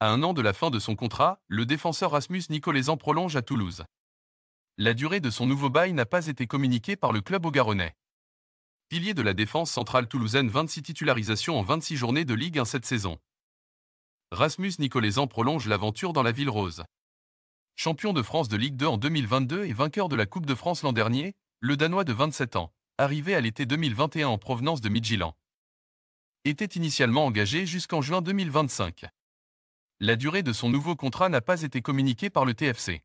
À un an de la fin de son contrat, le défenseur Rasmus Nicolaisan prolonge à Toulouse. La durée de son nouveau bail n'a pas été communiquée par le club au Garonnais. Pilier de la défense centrale toulousaine 26 titularisations en 26 journées de Ligue 1 cette saison. Rasmus Nicolaisan prolonge l'aventure dans la ville rose. Champion de France de Ligue 2 en 2022 et vainqueur de la Coupe de France l'an dernier, le Danois de 27 ans, arrivé à l'été 2021 en provenance de Midtjylland, était initialement engagé jusqu'en juin 2025. La durée de son nouveau contrat n'a pas été communiquée par le TFC.